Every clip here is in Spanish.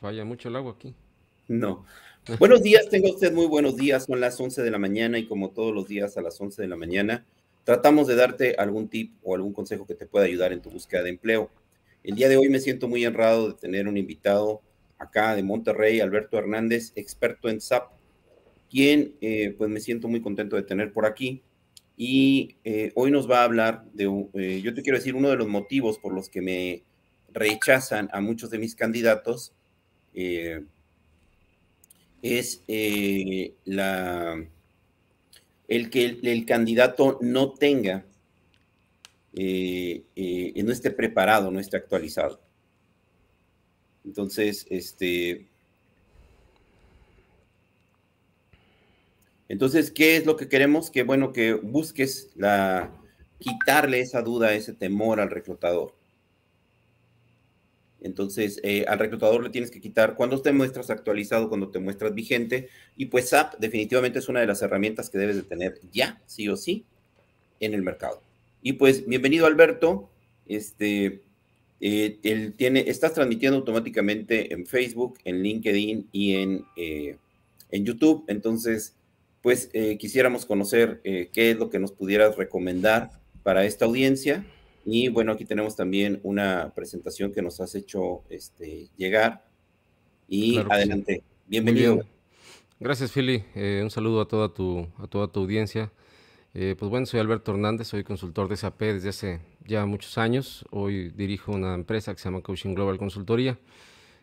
falla mucho el agua aquí. No. buenos días, tengo usted muy buenos días. Son las 11 de la mañana y como todos los días a las 11 de la mañana, tratamos de darte algún tip o algún consejo que te pueda ayudar en tu búsqueda de empleo. El día de hoy me siento muy honrado de tener un invitado acá de Monterrey, Alberto Hernández, experto en SAP, quien eh, pues me siento muy contento de tener por aquí. Y eh, hoy nos va a hablar de, eh, yo te quiero decir, uno de los motivos por los que me rechazan a muchos de mis candidatos eh, es eh, la, el que el, candidato no tenga, eh, no esté preparado, no esté actualizado. Entonces, este... Entonces, ¿qué es lo que queremos? Que bueno, que busques la, quitarle esa duda, ese temor al reclutador. Entonces, eh, al reclutador le tienes que quitar cuando te muestras actualizado, cuando te muestras vigente. Y pues SAP definitivamente es una de las herramientas que debes de tener ya, sí o sí, en el mercado. Y pues, bienvenido Alberto. Este, eh, tiene, estás transmitiendo automáticamente en Facebook, en LinkedIn y en, eh, en YouTube. Entonces, pues quisiéramos conocer qué es lo que nos pudieras recomendar para esta audiencia y bueno, aquí tenemos también una presentación que nos has hecho este, llegar. Y adelante, bienvenido. Gracias, Fili. Eh, un saludo a toda tu, a toda tu audiencia. Eh, pues bueno, soy Alberto Hernández, soy consultor de SAP desde hace ya muchos años. Hoy dirijo una empresa que se llama Coaching Global Consultoría,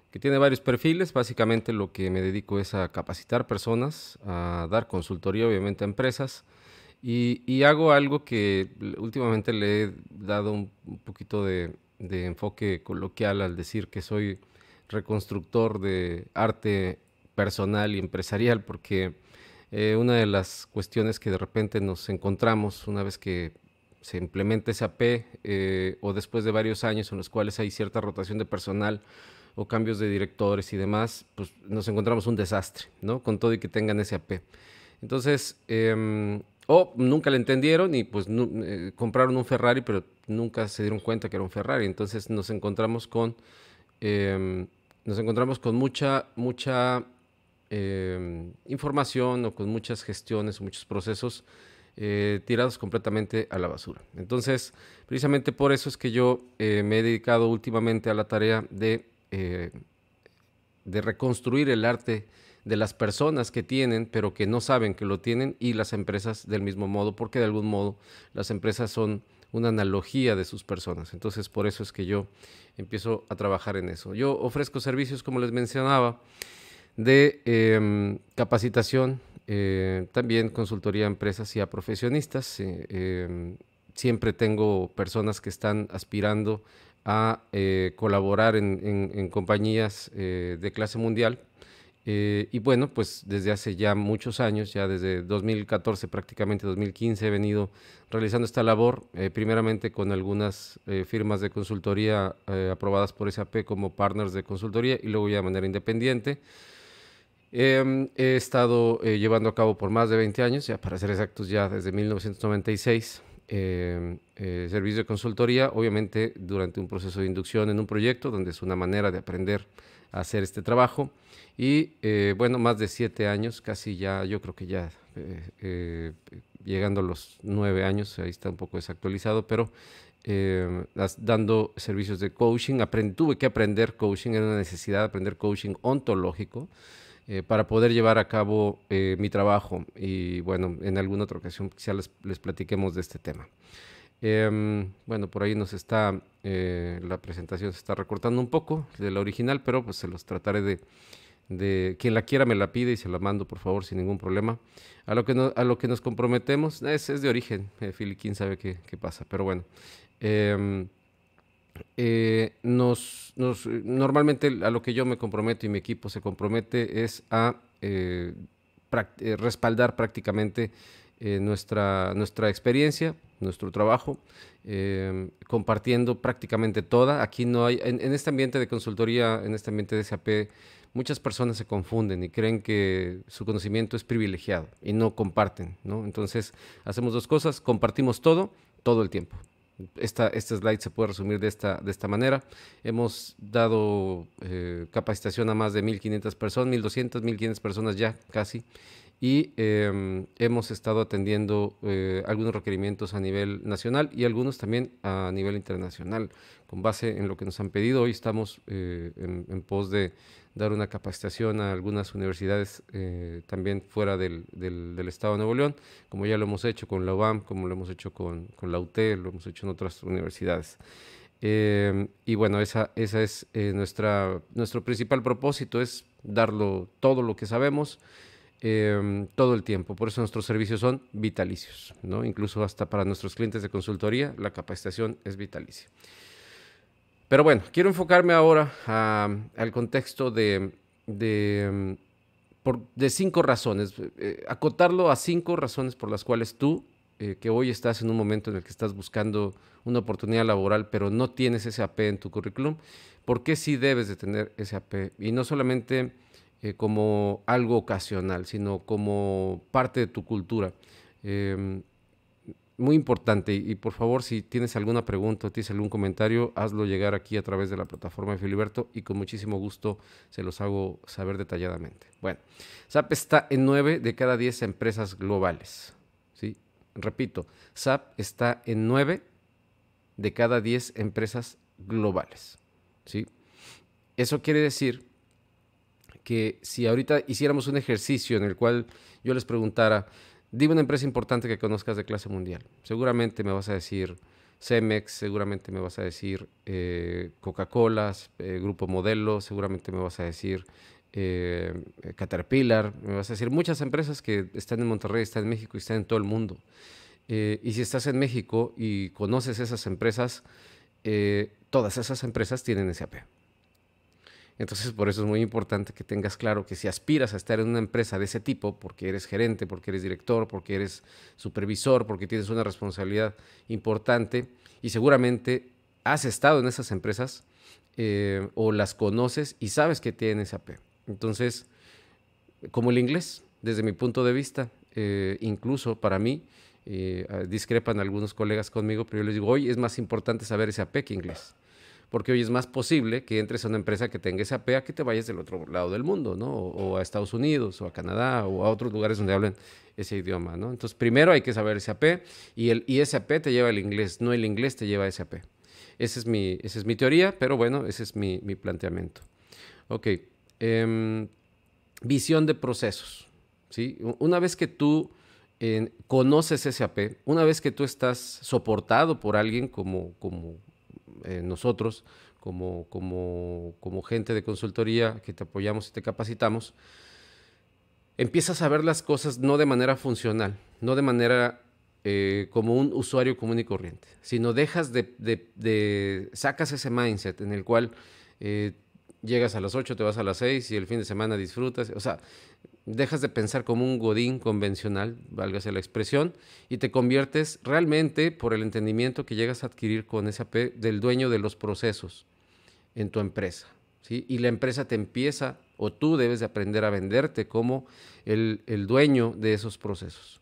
que tiene varios perfiles. Básicamente lo que me dedico es a capacitar personas, a dar consultoría obviamente a empresas y, hago algo que últimamente le he dado un, poquito de, enfoque coloquial al decir que soy reconstructor de arte personal y empresarial, porque eh, una de las cuestiones que de repente nos encontramos una vez que se implementa SAP eh, o después de varios años en los cuales hay cierta rotación de personal o cambios de directores y demás, pues nos encontramos un desastre, ¿no? Con todo y que tengan ese Entonces, eh, o nunca le entendieron y pues eh, compraron un Ferrari, pero nunca se dieron cuenta que era un Ferrari. Entonces nos encontramos con, em, nos encontramos con mucha, mucha em, información o con muchas gestiones, muchos procesos eh, tirados completamente a la basura. Entonces, precisamente por eso es que yo eh, me he dedicado últimamente a la tarea de, de reconstruir el arte de las personas que tienen, pero que no saben que lo tienen, y las empresas del mismo modo, porque de algún modo las empresas son una analogía de sus personas. Entonces, por eso es que yo empiezo a trabajar en eso. Yo ofrezco servicios, como les mencionaba, de em, capacitación, eh, también consultoría a empresas y a profesionistas. Eh, em, siempre tengo personas que están aspirando a eh, colaborar en compañías de clase mundial eh, y bueno, pues desde hace ya muchos años, ya desde 2014 prácticamente, 2015, he venido realizando esta labor, eh, primeramente con algunas eh, firmas de consultoría aprobadas por SAP como partners de consultoría y luego ya de manera independiente. Em, he estado llevando a cabo por más de 20 años, ya para ser exactos, ya desde 1996. Em, eh, servicio de consultoría, obviamente durante un proceso de inducción en un proyecto, donde es una manera de aprender hacer este trabajo. Y eh, bueno, más de siete años, casi ya, yo creo que ya eh, eh, llegando a los nueve años, ahí está un poco desactualizado, pero dando servicios de coaching. tuve que aprender coaching, era una necesidad de aprender coaching ontológico para poder llevar a cabo mi trabajo. Y bueno, en alguna otra ocasión quizá les, les platiquemos de este tema. Em, bueno, por ahí nos está, eh, la presentación se está recortando un poco de la original, pero pues se los trataré de, quien la quiera me la pide y se la mando, por favor, sin ningún problema. A lo que, a lo que nos comprometemos, es, de origen, eh, sabe qué, pasa, pero bueno. Em, eh, nos, eh, normalmente a lo que yo me comprometo y mi equipo se compromete es a respaldar prácticamente nuestra, nuestra experiencia, nuestro trabajo, em, compartiendo prácticamente toda. Aquí no hay, en, este ambiente de consultoría, en este ambiente de SAP, muchas personas se confunden y creen que su conocimiento es privilegiado y no comparten, ¿no? Entonces, hacemos dos cosas, compartimos todo, todo el tiempo. Esta, este slide se puede resumir de esta, de esta manera. Hemos dado eh, capacitación a más de 1.500 personas, 1.200, 1.500 personas ya casi y em, hemos estado atendiendo eh, algunos requerimientos a nivel nacional y algunos también a nivel internacional. Con base en lo que nos han pedido, hoy estamos eh, en, pos de dar una capacitación a algunas universidades eh, también fuera del, del, Estado de Nuevo León, como ya lo hemos hecho con la UAM, como lo hemos hecho con, con la UT, lo hemos hecho en otras universidades. Em, y bueno, esa, esa es nuestra, nuestro principal propósito, es darlo todo lo que sabemos Em, todo el tiempo. Por eso nuestros servicios son vitalicios, Incluso hasta para nuestros clientes de consultoría, la capacitación es vitalicia. Pero bueno, quiero enfocarme ahora al contexto de, de, em, cinco razones, eh, acotarlo a cinco razones por las cuales tú, eh, que hoy estás en un momento en el que estás buscando una oportunidad laboral, pero no tienes ese AP en tu currículum, ¿por qué sí debes de tener ese Y no solamente eh, como algo ocasional, sino como parte de tu cultura. Em, muy importante y por favor si tienes alguna pregunta o tienes algún comentario, hazlo llegar aquí a través de la plataforma de Filiberto y con muchísimo gusto se los hago saber detalladamente. Bueno, SAP está en 9 de cada 10 empresas globales. ¿sí? Repito, SAP está en 9 de cada 10 empresas globales. ¿sí? Eso quiere decir que si ahorita hiciéramos un ejercicio en el cual yo les preguntara, dime una empresa importante que conozcas de clase mundial, seguramente me vas a decir Cemex, seguramente me vas a decir eh, Coca-Cola, eh, Grupo Modelo, seguramente me vas a decir eh, Caterpillar, me vas a decir muchas empresas que están en Monterrey, están en México y están en todo el mundo. y si estás en México y conoces esas empresas, todas esas empresas tienen SAP. Entonces, por eso es muy importante que tengas claro que si aspiras a estar en una empresa de ese tipo, porque eres gerente, porque eres director, porque eres supervisor, porque tienes una responsabilidad importante y seguramente has estado en esas empresas eh, o las conoces y sabes que tienen AP. Entonces, como el inglés, desde mi punto de vista, eh, incluso para mí, eh, discrepan algunos colegas conmigo, pero yo les digo, hoy es más importante saber SAP que inglés porque hoy es más posible que entres a una empresa que tenga SAP a que te vayas del otro lado del mundo, ¿no? O, a Estados Unidos, o a Canadá, o a otros lugares donde hablen ese idioma, ¿no? Entonces, primero hay que saber SAP y el y SAP te lleva al inglés, no el inglés te lleva a SAP. Esa es mi, es mi teoría, pero bueno, ese es mi, planteamiento. Ok. Em, visión de procesos. ¿sí? Una vez que tú eh, conoces SAP, una vez que tú estás soportado por alguien como, como eh, nosotros como, como, gente de consultoría que te apoyamos y te capacitamos, empiezas a ver las cosas no de manera funcional, no de manera eh, como un usuario común y corriente, sino dejas de, sacas ese mindset en el cual eh, llegas a las 8, te vas a las 6 y el fin de semana disfrutas, o sea, dejas de pensar como un godín convencional, válgase la expresión, y te conviertes realmente, por el entendimiento que llegas a adquirir con SAP, del dueño de los procesos en tu empresa. ¿sí? Y la empresa te empieza, o tú debes de aprender a venderte como el, el dueño de esos procesos.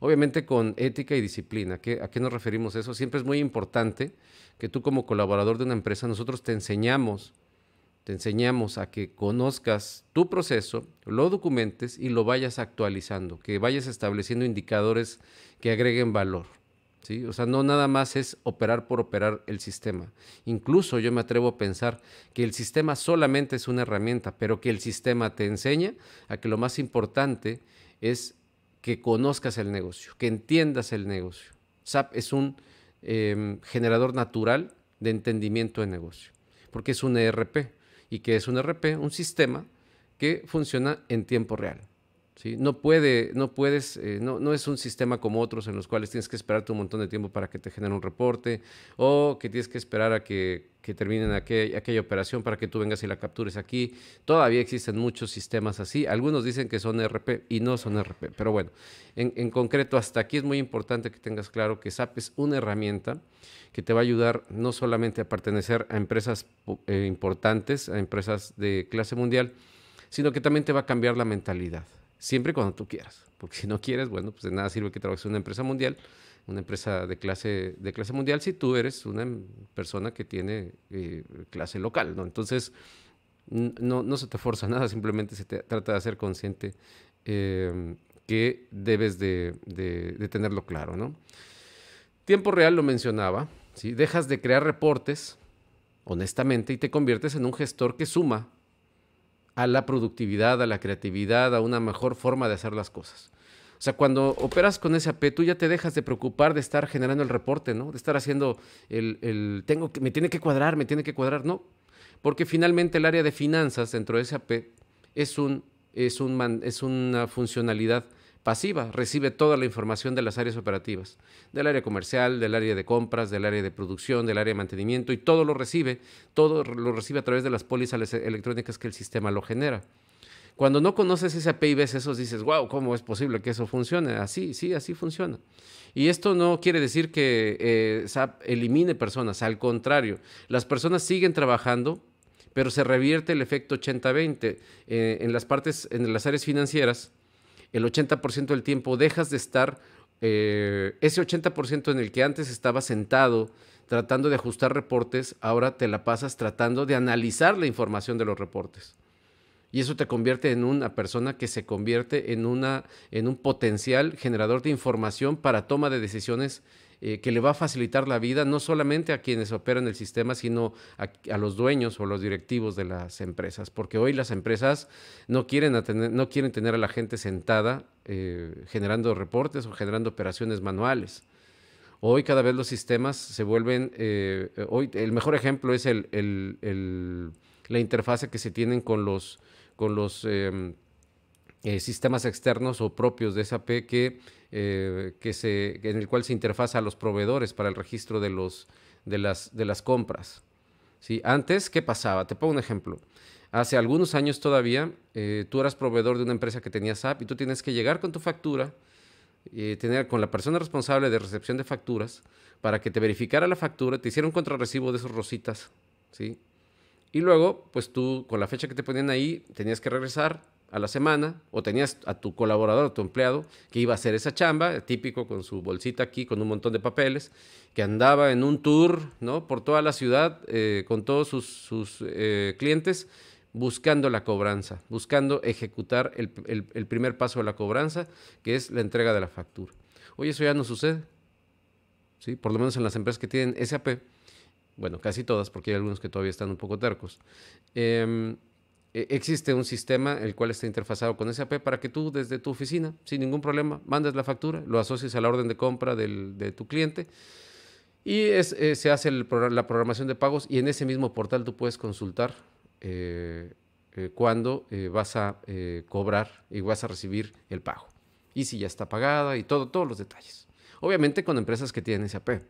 Obviamente con ética y disciplina. ¿Qué, ¿A qué nos referimos eso? Siempre es muy importante que tú como colaborador de una empresa, nosotros te enseñamos te enseñamos a que conozcas tu proceso, lo documentes y lo vayas actualizando, que vayas estableciendo indicadores que agreguen valor. ¿sí? O sea, no nada más es operar por operar el sistema. Incluso yo me atrevo a pensar que el sistema solamente es una herramienta, pero que el sistema te enseña a que lo más importante es que conozcas el negocio, que entiendas el negocio. SAP es un em, generador natural de entendimiento de negocio, porque es un ERP y que es un RP, un sistema que funciona en tiempo real. No, puede, no puedes, eh, no, es un sistema como otros en los cuales tienes que esperarte un montón de tiempo para que te generen un reporte o que tienes que esperar a que, terminen aquella, operación para que tú vengas y la captures aquí. Todavía existen muchos sistemas así. Algunos dicen que son RP y no son RP. Pero bueno, en, concreto, hasta aquí es muy importante que tengas claro que SAP es una herramienta que te va a ayudar no solamente a pertenecer a empresas eh, importantes, a empresas de clase mundial, sino que también te va a cambiar la mentalidad siempre cuando tú quieras. Porque si no quieres, bueno, pues de nada sirve que trabajes en una empresa mundial, una empresa de clase, de clase mundial, si tú eres una em, persona que tiene eh, clase local, ¿no? Entonces, no, no, se te forza nada, simplemente se te trata de hacer consciente em, que debes de, tenerlo claro, ¿no? Tiempo real lo mencionaba, ¿sí? Dejas de crear reportes, honestamente, y te conviertes en un gestor que suma a la productividad, a la creatividad, a una mejor forma de hacer las cosas. O sea, cuando operas con SAP, tú ya te dejas de preocupar de estar generando el reporte, ¿no? De estar haciendo el, tengo que, me tiene que cuadrar, me tiene que cuadrar, no. Porque finalmente el área de finanzas dentro de SAP es, un, es, un, es una funcionalidad pasiva, recibe toda la información de las áreas operativas, del área comercial, del área de compras, del área de producción, del área de mantenimiento, y todo lo recibe, todo lo recibe a través de las pólizas electrónicas que el sistema lo genera. Cuando no conoces ese API ves esos, dices, wow, ¿cómo es posible que eso funcione? Así, sí, así funciona. Y esto no quiere decir que eh, SAP elimine personas, al contrario, las personas siguen trabajando, pero se revierte el efecto 80-20 eh, en las partes, en las áreas financieras el 80% del tiempo dejas de estar, eh, ese 80% en el que antes estaba sentado tratando de ajustar reportes, ahora te la pasas tratando de analizar la información de los reportes. Y eso te convierte en una persona que se convierte en, una, en un potencial generador de información para toma de decisiones eh, que le va a facilitar la vida no solamente a quienes operan el sistema, sino a, los dueños o los directivos de las empresas, porque hoy las empresas no quieren, no quieren tener a la gente sentada eh, generando reportes o generando operaciones manuales. Hoy cada vez los sistemas se vuelven, eh, hoy el mejor ejemplo es el, la interfase que se tienen con los, em, eh, sistemas externos o propios de SAP que, eh, que se, en el cual se interfaza a los proveedores para el registro de, los, de, las, de las compras. ¿Sí? Antes, ¿qué pasaba? Te pongo un ejemplo. Hace algunos años todavía, eh, tú eras proveedor de una empresa que tenía SAP y tú tienes que llegar con tu factura, tener con la persona responsable de recepción de facturas, para que te verificara la factura, te hicieron un contrarrecibo de esos rositas, ¿sí? Y luego, pues tú, con la fecha que te ponían ahí, tenías que regresar, a la semana o tenías a tu colaborador, a tu empleado, que iba a hacer esa chamba, típico con su bolsita aquí, con un montón de papeles, que andaba en un tour ¿no? por toda la ciudad eh, con todos sus, eh, clientes buscando la cobranza, buscando ejecutar el, primer paso de la cobranza, que es la entrega de la factura. Hoy eso ya no sucede, ¿sí? por lo menos en las empresas que tienen SAP, bueno, casi todas, porque hay algunos que todavía están un poco tercos. Em, eh, existe un sistema el cual está interfazado con SAP para que tú desde tu oficina, sin ningún problema, mandes la factura, lo asocies a la orden de compra del, de tu cliente y eh, se hace la programación de pagos y en ese mismo portal tú puedes consultar eh, cuándo vas a cobrar y vas a recibir el pago. Y si ya está pagada y todo, todos los detalles. Obviamente con empresas que tienen SAP.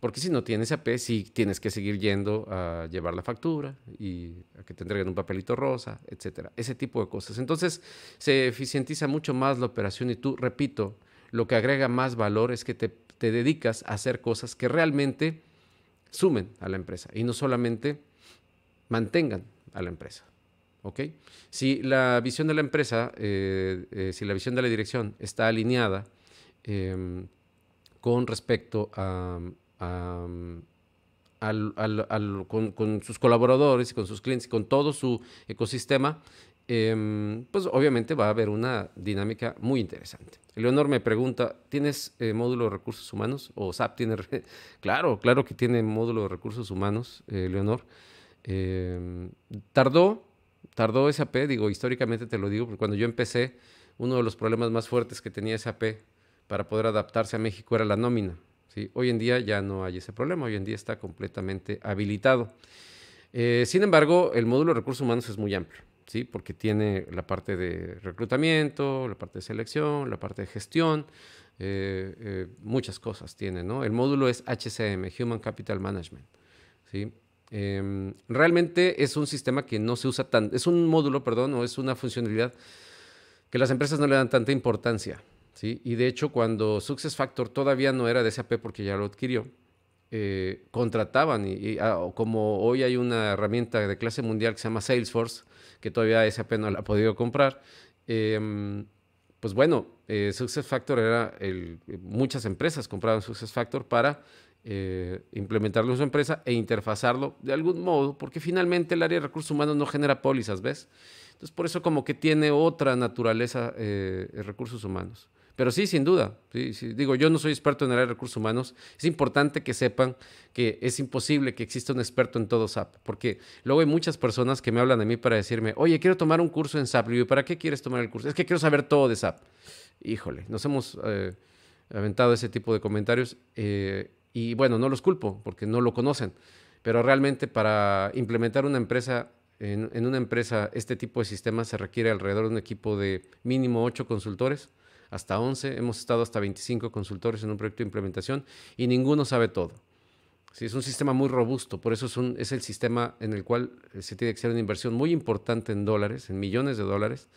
Porque si no tienes AP, sí tienes que seguir yendo a llevar la factura y a que te entreguen un papelito rosa, etcétera. Ese tipo de cosas. Entonces, se eficientiza mucho más la operación y tú, repito, lo que agrega más valor es que te, dedicas a hacer cosas que realmente sumen a la empresa y no solamente mantengan a la empresa. ¿Ok? Si la visión de la empresa, eh, eh, si la visión de la dirección está alineada em, con respecto a con, sus colaboradores y con sus clientes y con todo su ecosistema, em, pues obviamente va a haber una dinámica muy interesante. Leonor me pregunta, ¿tienes eh, módulo de recursos humanos? ¿O SAP tiene? claro, claro que tiene módulo de recursos humanos, eh, Leonor. Em, tardó, tardó SAP, digo, históricamente te lo digo, porque cuando yo empecé, uno de los problemas más fuertes que tenía SAP para poder adaptarse a México era la nómina. Hoy en día ya no hay ese problema, hoy en día está completamente habilitado. Eh, sin embargo, el módulo de recursos humanos es muy amplio, ¿sí? porque tiene la parte de reclutamiento, la parte de selección, la parte de gestión, eh, eh, muchas cosas tiene. ¿no? El módulo es HCM, Human Capital Management. ¿sí? Em, realmente es un sistema que no se usa tan, es un módulo, perdón, o es una funcionalidad que las empresas no le dan tanta importancia. Y de hecho, cuando SuccessFactor todavía no era de SAP porque ya lo adquirió, eh, contrataban, y, ah, como hoy hay una herramienta de clase mundial que se llama Salesforce, que todavía SAP no la ha podido comprar, em, pues bueno, eh, SuccessFactor era, muchas empresas compraban SuccessFactor para eh, implementarlo en su empresa e interfazarlo de algún modo, porque finalmente el área de recursos humanos no genera pólizas, ¿ves? Entonces por eso como que tiene otra naturaleza eh, recursos humanos. Pero sí, sin duda. Digo, yo no soy experto en el área de recursos humanos. Es importante que sepan que es imposible que exista un experto en todo SAP, porque luego hay muchas personas que me hablan a mí para decirme, oye, quiero tomar un curso en SAP. Y ¿para qué quieres tomar el curso? Es que quiero saber todo de SAP. Híjole, nos hemos eh, aventado ese tipo de comentarios eh, y bueno, no los culpo porque no lo conocen. Pero realmente para implementar una empresa en, en, una empresa este tipo de sistemas se requiere alrededor de un equipo de mínimo ocho consultores hasta 11, hemos estado hasta 25 consultores en un proyecto de implementación y ninguno sabe todo. Sí, es un sistema muy robusto, por eso es, el sistema en el cual eh, se tiene que hacer una inversión muy importante en dólares, en millones de dólares,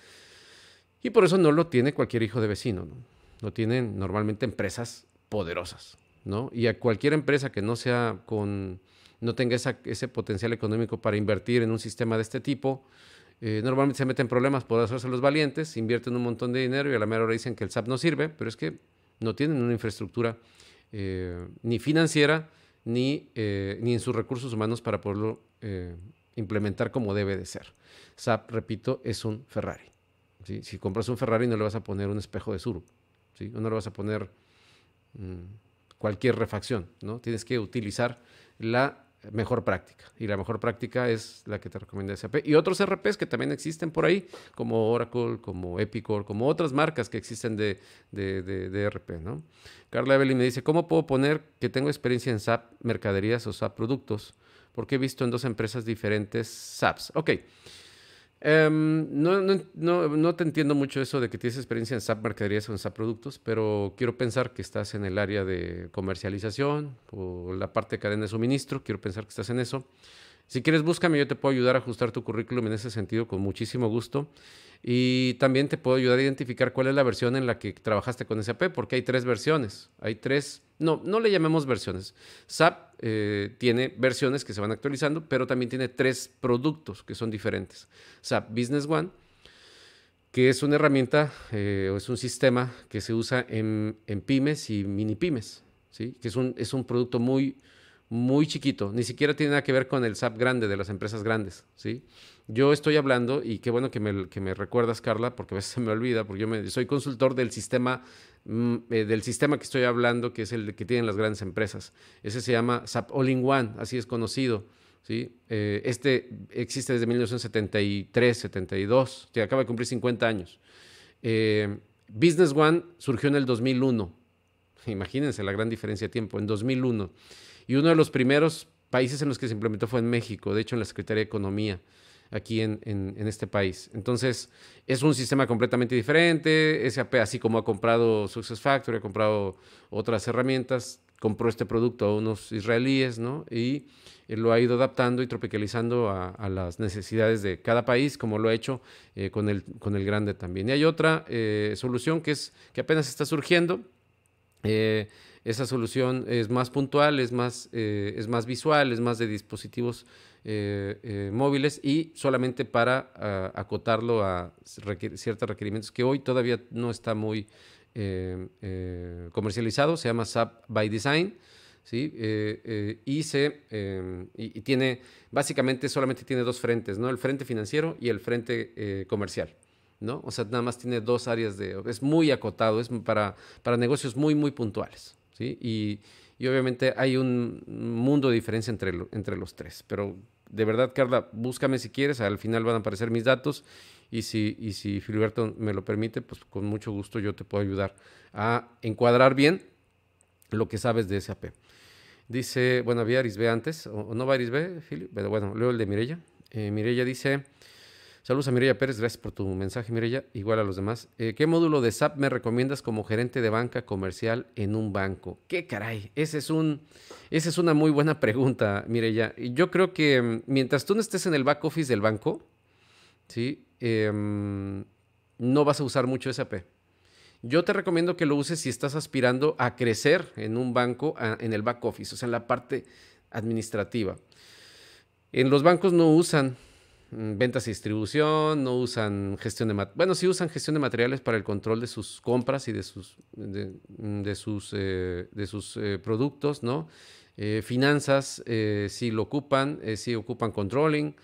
y por eso no lo tiene cualquier hijo de vecino, ¿no? lo tienen normalmente empresas poderosas, ¿no? Y a cualquier empresa que no sea con, no tenga ese potencial económico para invertir en un sistema de este tipo, eh, normalmente se meten problemas por hacerse los valientes, invierten un montón de dinero y a la mera hora dicen que el SAP no sirve, pero es que no tienen una infraestructura eh, ni financiera ni, eh, ni en sus recursos humanos para poderlo implementar como debe de ser. SAP, repito, es un Ferrari. Si compras un Ferrari no le vas a poner un espejo de sur, no le vas a poner mm, cualquier refacción, ¿no? tienes que utilizar la mejor práctica. Y la mejor práctica es la que te recomienda SAP. Y otros RPs que también existen por ahí, como Oracle, como Epicor, como otras marcas que existen de, RP. ¿no? Carla Evelyn me dice, ¿cómo puedo poner que tengo experiencia en SAP Mercaderías o SAP Productos? Porque he visto en dos empresas diferentes SAPs. Ok. Em, no, no, no, no, te entiendo mucho eso de que tienes experiencia en SAP Mercaderías o en SAP Productos, pero quiero pensar que estás en el área de comercialización o la parte de cadena de suministro. Quiero pensar que estás en eso. Si quieres, búscame, yo te puedo ayudar a ajustar tu currículum en ese sentido con muchísimo gusto. Y también te puedo ayudar a identificar cuál es la versión en la que trabajaste con SAP, porque hay tres versiones. Hay tres, no, no le llamemos versiones. SAP eh, tiene versiones que se van actualizando, pero también tiene tres productos que son diferentes. SAP Business One, que es una herramienta eh, o es un sistema que se usa en, pymes y mini pymes, ¿sí? que un, es un producto muy, muy chiquito, ni siquiera tiene nada que ver con el SAP grande de las empresas grandes, ¿sí? Yo estoy hablando, y qué bueno que me, recuerdas, Carla, porque a veces se me olvida, porque yo me, soy consultor del sistema, mm, eh, del sistema que estoy hablando, que es el que tienen las grandes empresas. Ese se llama SAP All-in-One, así es conocido. ¿sí? Eh, este existe desde 1973, 72, acaba de cumplir 50 años. Eh, Business One surgió en el 2001. Imagínense la gran diferencia de tiempo, en 2001. Y uno de los primeros países en los que se implementó fue en México, de hecho en la Secretaría de Economía aquí en, en, este país. Entonces, es un sistema completamente diferente. SAP, así como ha comprado Factory, ha comprado otras herramientas, compró este producto a unos israelíes, ¿no? Y eh, lo ha ido adaptando y tropicalizando a, las necesidades de cada país, como lo ha hecho eh, con, el, con el grande también. Y hay otra eh, solución que, es, que apenas está surgiendo. Eh, esa solución es más puntual, es más, eh, es más visual, es más de dispositivos eh, eh, móviles y solamente para ah, acotarlo a ciertos requerimientos que hoy todavía no está muy comercializado, se llama SAP by Design. ¿sí? y, se, tiene, básicamente solamente tiene dos frentes, ¿no? el frente financiero y el frente comercial. ¿no? O sea, nada más tiene dos áreas de... Es muy acotado, es para, para negocios muy, muy puntuales. Y, y obviamente hay un mundo de diferencia entre, entre los tres. Pero de verdad, Carla, búscame si quieres, al final van a aparecer mis datos y si, si Filiberto me lo permite, pues con mucho gusto yo te puedo ayudar a encuadrar bien lo que sabes de SAP. Dice, bueno, había Arisbe antes, o, no va B, pero bueno, luego el de Mirella. Eh, Mirella dice... Saludos a Mirella Pérez, gracias por tu mensaje, Mirella. igual a los demás. Eh, ¿Qué módulo de SAP me recomiendas como gerente de banca comercial en un banco? ¡Qué caray! esa es una muy buena pregunta, Mirella. Yo creo que mm, mientras tú no estés en el back office del banco, ¿sí? Em, no vas a usar mucho SAP. Yo te recomiendo que lo uses si estás aspirando a crecer en un banco, ah, en el back office, o sea, en la parte administrativa. En los bancos no usan Mm, ventas y distribución, no usan gestión de bueno, sí usan gestión de materiales para el control de sus compras y de sus de, sus mm, de sus eh, eh, productos, ¿no? Eh, finanzas sí lo ocupan, sí ocupan controlling,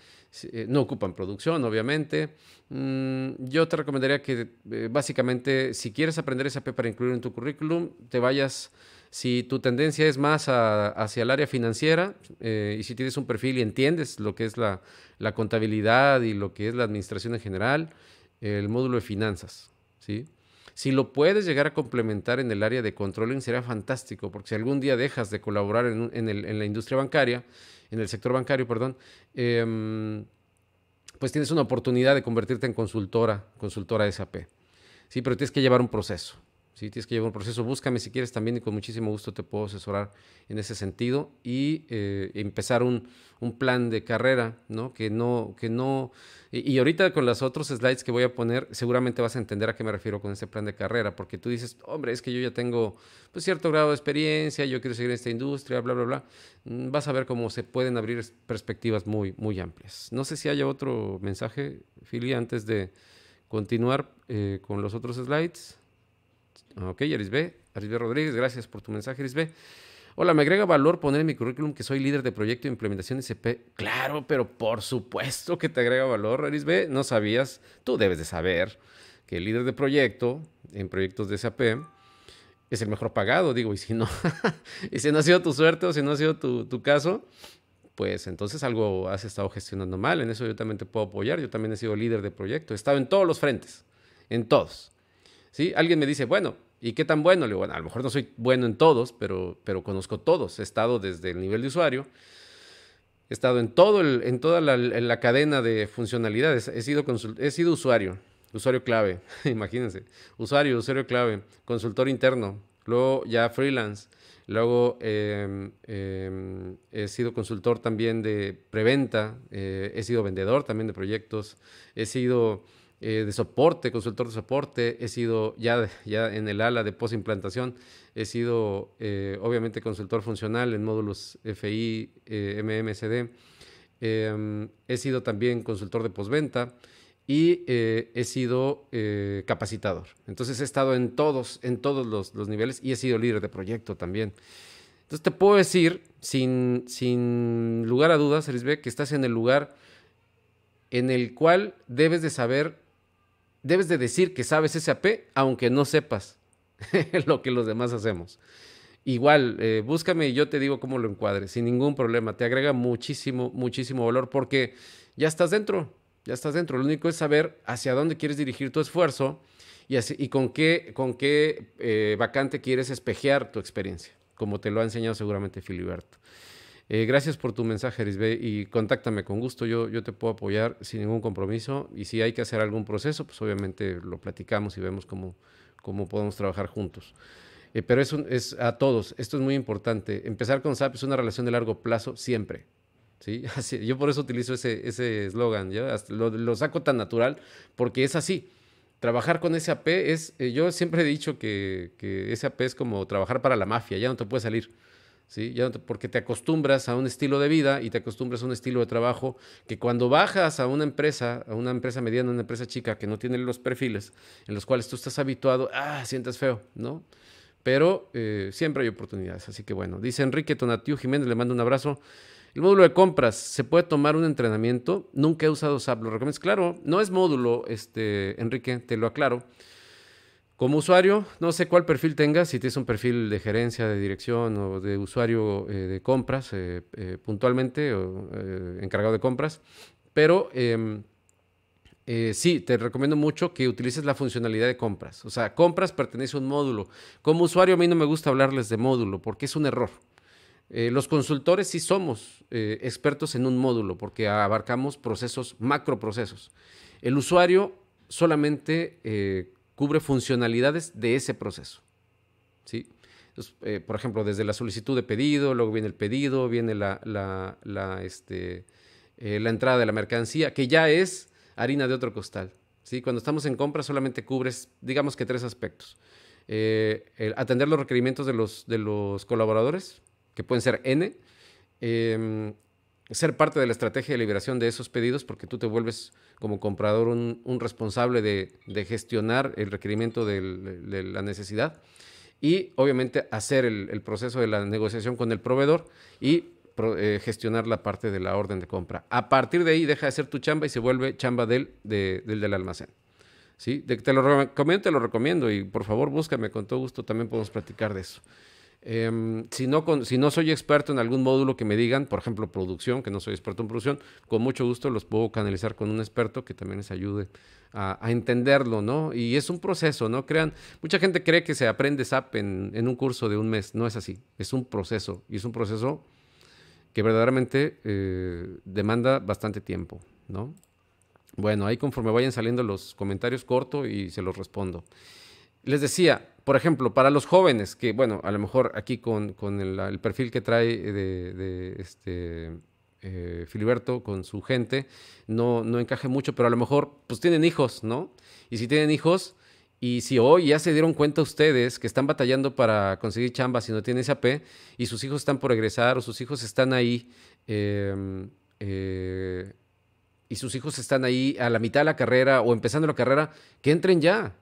no ocupan producción, obviamente. Mm, yo te recomendaría que básicamente si quieres aprender SAP para incluir en tu currículum, te vayas si tu tendencia es más hacia el área financiera eh, y si tienes un perfil y entiendes lo que es la, contabilidad y lo que es la administración en general, el módulo de finanzas, ¿sí? Si lo puedes llegar a complementar en el área de controlling, sería fantástico, porque si algún día dejas de colaborar en, la industria bancaria, en el sector bancario, perdón, em, pues tienes una oportunidad de convertirte en consultora, consultora SAP. Sí, pero tienes que llevar un proceso. Si tienes que llevar un proceso, búscame si quieres también y con muchísimo gusto te puedo asesorar en ese sentido y eh, empezar un, plan de carrera, ¿no? Que no, que no, y, ahorita con las otros slides que voy a poner, seguramente vas a entender a qué me refiero con ese plan de carrera, porque tú dices, hombre, es que yo ya tengo pues, cierto grado de experiencia, yo quiero seguir en esta industria, bla, bla, bla. Mm, vas a ver cómo se pueden abrir perspectivas muy, muy amplias. No sé si haya otro mensaje, Fili, antes de continuar eh, con los otros slides. Ok, Arisbe, Arisbe Rodríguez, gracias por tu mensaje, Arisbe. Hola, me agrega valor poner en mi currículum que soy líder de proyecto de implementación SAP? Claro, pero por supuesto que te agrega valor, Arisbe. No sabías, tú debes de saber que el líder de proyecto en proyectos de SAP es el mejor pagado, digo, y si no, y si no ha sido tu suerte o si no ha sido tu, tu caso, pues entonces algo has estado gestionando mal. En eso yo también te puedo apoyar. Yo también he sido líder de proyecto. He estado en todos los frentes, en todos. ¿sí? Alguien me dice, bueno, ¿y qué tan bueno? Le digo, bueno, a lo mejor no soy bueno en todos, pero, pero conozco todos. He estado desde el nivel de usuario, he estado en, todo en toda la, cadena de funcionalidades, he sido, he sido usuario, usuario clave, imagínense, usuario, usuario clave, consultor interno, luego ya freelance. Luego em, em, he sido consultor también de preventa, eh, he sido vendedor también de proyectos, he sido eh, de soporte, consultor de soporte, he sido ya, ya en el ala de posimplantación, he sido eh, obviamente consultor funcional en módulos FI, eh, em, he sido también consultor de posventa y eh, he sido capacitador. Entonces he estado en todos, en todos los, niveles y he sido líder de proyecto también. Entonces te puedo decir, sin, sin lugar a dudas, Elisbeth, que estás en el lugar en el cual debes de saber debes de decir que sabes SAP aunque no sepas lo que los demás hacemos. Igual, eh, búscame y yo te digo cómo lo encuadres, sin ningún problema. Te agrega muchísimo, muchísimo valor porque ya estás dentro, ya estás dentro. Lo único es saber hacia dónde quieres dirigir tu esfuerzo y, con qué, eh, vacante quieres espejear tu experiencia, como te lo ha enseñado seguramente Filiberto. Eh, gracias por tu mensaje, Arisbe, y contáctame con gusto. Yo, yo te puedo apoyar sin ningún compromiso. Y si hay que hacer algún proceso, pues obviamente lo platicamos y vemos cómo, cómo podemos trabajar juntos. Eh, pero es, es a todos, esto es muy importante. Empezar con SAP es una relación de largo plazo siempre. ¿sí? Así, yo por eso utilizo ese eslogan, lo, saco tan natural porque es así. Trabajar con SAP es, eh, yo siempre he dicho que, que SAP es como trabajar para la mafia, ya no te puedes salir. ¿sí? porque te acostumbras a un estilo de vida y te acostumbras a un estilo de trabajo que cuando bajas a una empresa, a una empresa mediana, a una empresa chica que no tiene los perfiles en los cuales tú estás habituado, ah, sientes feo, ¿no? Pero eh, siempre hay oportunidades, así que bueno. Dice Enrique Tonatiu Jiménez, le mando un abrazo. El módulo de compras, ¿se puede tomar un entrenamiento? Nunca he usado SAP, ¿lo recomiendas? Claro, no es módulo, este, Enrique, te lo aclaro. Como usuario, no sé cuál perfil tengas, si tienes un perfil de gerencia, de dirección o de usuario eh, de compras eh, eh, puntualmente o encargado de compras, pero em, sí, te recomiendo mucho que utilices la funcionalidad de compras. O sea, compras pertenece a un módulo. Como usuario a mí no me gusta hablarles de módulo porque es un error. los consultores sí somos expertos en un módulo porque abarcamos procesos, macro procesos. El usuario solamente cubre funcionalidades de ese proceso. ¿sí? Eh, por ejemplo, desde la solicitud de pedido, luego viene el pedido, viene la, este, eh, la entrada de la mercancía, que ya es harina de otro costal. ¿sí? Cuando estamos en compra solamente cubres, digamos que tres aspectos. Eh, atender los requerimientos de los, de los colaboradores, que pueden ser N, em, ser parte de la estrategia de liberación de esos pedidos porque tú te vuelves como comprador un, responsable de, gestionar el requerimiento de la necesidad y obviamente hacer el, proceso de la negociación con el proveedor y eh, gestionar la parte de la orden de compra. A partir de ahí deja de ser tu chamba y se vuelve chamba del, del, almacén. ¿Sí? te lo recomiendo, te lo recomiendo y por favor búscame, con todo gusto también podemos platicar de eso. Em, si, no si no soy experto en algún módulo que me digan, por ejemplo, producción, que no soy experto en producción, con mucho gusto los puedo canalizar con un experto que también les ayude a, entenderlo, ¿no? Y es un proceso, ¿no? Crean, mucha gente cree que se aprende SAP en, un curso de un mes, no es así, es un proceso, y es un proceso que verdaderamente eh, demanda bastante tiempo, ¿no? Bueno, ahí conforme vayan saliendo los comentarios corto y se los respondo. Les decía, por ejemplo, para los jóvenes, que bueno, a lo mejor aquí con, el, perfil que trae de, este eh, Filiberto con su gente, no, no encaje mucho, pero a lo mejor pues tienen hijos, ¿no? Y si tienen hijos, y si hoy ya se dieron cuenta ustedes que están batallando para conseguir chamba si no tienen SAP y sus hijos están por egresar o sus hijos están ahí, em, eh, y sus hijos están ahí a la mitad de la carrera o empezando la carrera, que entren ya